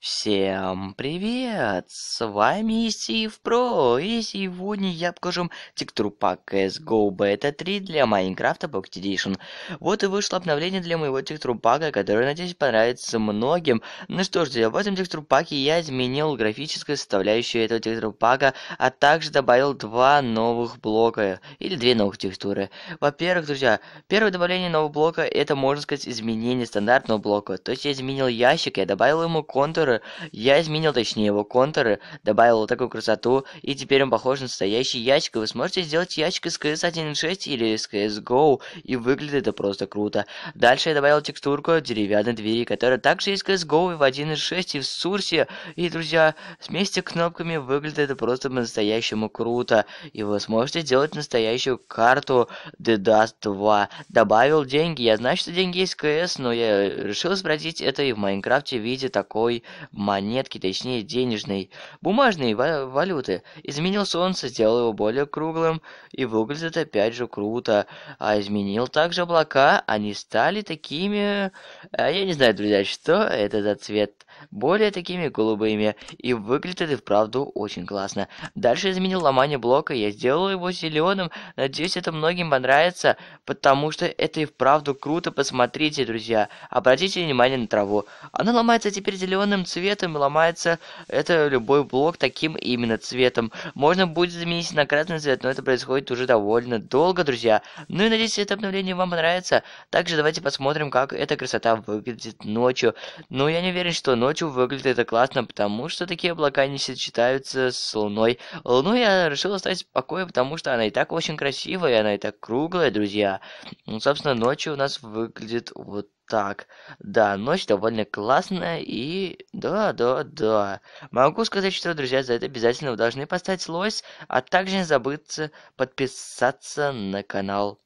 Всем привет! С вами Сив Про, и сегодня я покажу текстуру пак CSGO Beta 3 для Майнкрафта Pocket Edition. Вот и вышло обновление для моего текстуру пака, которое, надеюсь, понравится многим. Ну что ж, в этом текстуру паке я изменил графическую составляющую этого текстуру пака, а также добавил два новых блока, или две новых текстуры. Во-первых, друзья, первое добавление нового блока, это, можно сказать, изменение стандартного блока. То есть я изменил ящик, я добавил ему контур контуры, я изменил точнее его контуры, добавил вот такую красоту, и теперь он похож на настоящий ящик, и вы сможете сделать ящик из CS 1.6 или из CSGO, и выглядит это просто круто. Дальше я добавил текстурку деревянной двери, которая также есть в CSGO и в 1.6 и в Сурсе, и, друзья, вместе с кнопками выглядит это просто по-настоящему круто, и вы сможете сделать настоящую карту The Dust 2. Добавил деньги, я знаю, что деньги есть в CS, но я решил спросить это и в Майнкрафте в виде такой монетки, точнее денежной, бумажной валюты. Изменил солнце, сделал его более круглым, и выглядит опять же круто. А изменил также облака, они стали такими... А я не знаю, друзья, что это за цвет. Более такими голубыми, и выглядит это вправду очень классно. Дальше изменил ломание блока, я сделал его зеленым, надеюсь, это многим понравится, потому что это и вправду круто, посмотрите, друзья. Обратите внимание на траву. Она ломается теперь зеленым цветом и ломается это любой блок таким именно цветом. Можно будет заменить на красный цвет, но это происходит уже довольно долго, друзья. Ну и надеюсь, это обновление вам понравится. Также давайте посмотрим, как эта красота выглядит ночью. Но ну, я не уверен, что ночью выглядит это классно, потому что такие облака не сочетаются с луной. Луну я решил оставить в покое, потому что она и так очень красивая, она и так круглая, друзья. Ну, собственно, ночью у нас выглядит вот так. Да, ночь довольно классная и... Да, да, да. Могу сказать, что, друзья, за это обязательно вы должны поставить лось, а также не забыть подписаться на канал